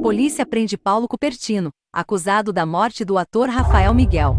Polícia prende Paulo Cupertino, acusado da morte do ator Rafael Miguel.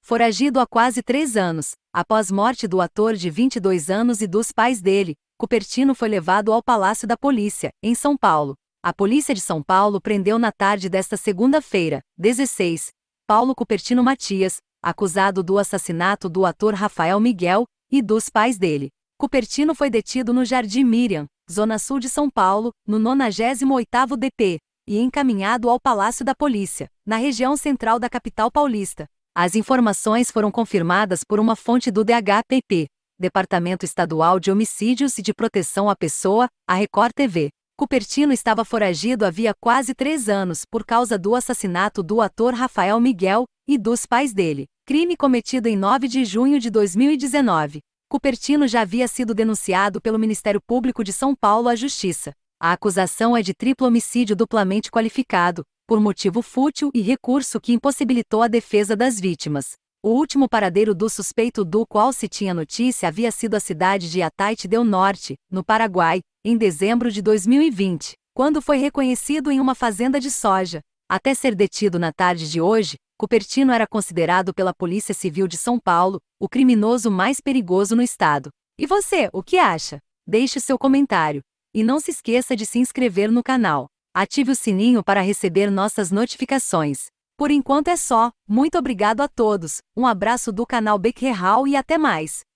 Foragido há quase três anos, após morte do ator de 22 anos e dos pais dele, Cupertino foi levado ao Palácio da Polícia, em São Paulo. A Polícia de São Paulo prendeu na tarde desta segunda-feira, 16, Paulo Cupertino Matias, acusado do assassinato do ator Rafael Miguel, e dos pais dele. Cupertino foi detido no Jardim Miriam, zona sul de São Paulo, no 98º DP, e encaminhado ao Palácio da Polícia, na região central da capital paulista. As informações foram confirmadas por uma fonte do DHPP, Departamento Estadual de Homicídios e de Proteção à Pessoa, a Record TV. Cupertino estava foragido havia quase três anos por causa do assassinato do ator Rafael Miguel e dos pais dele, crime cometido em 9 de junho de 2019. Cupertino já havia sido denunciado pelo Ministério Público de São Paulo à Justiça. A acusação é de triplo homicídio duplamente qualificado, por motivo fútil e recurso que impossibilitou a defesa das vítimas. O último paradeiro do suspeito do qual se tinha notícia havia sido a cidade de Ataite del Norte, no Paraguai, em dezembro de 2020, quando foi reconhecido em uma fazenda de soja. Até ser detido na tarde de hoje, Cupertino era considerado pela Polícia Civil de São Paulo o criminoso mais perigoso no estado. E você, o que acha? Deixe seu comentário. E não se esqueça de se inscrever no canal. Ative o sininho para receber nossas notificações. Por enquanto é só, muito obrigado a todos, um abraço do canal Becquerhal e até mais!